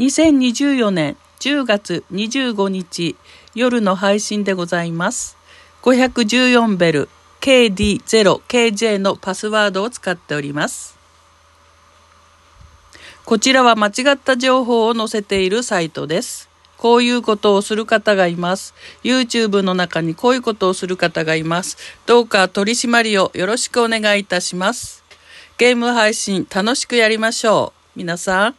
2024年10月25日夜の配信でございます。514ベル KD0KJ のパスワードを使っております。こちらは間違った情報を載せているサイトです。こういうことをする方がいます。YouTube の中にこういうことをする方がいます。どうか取り締まりをよろしくお願いいたします。ゲーム配信楽しくやりましょう。皆さん。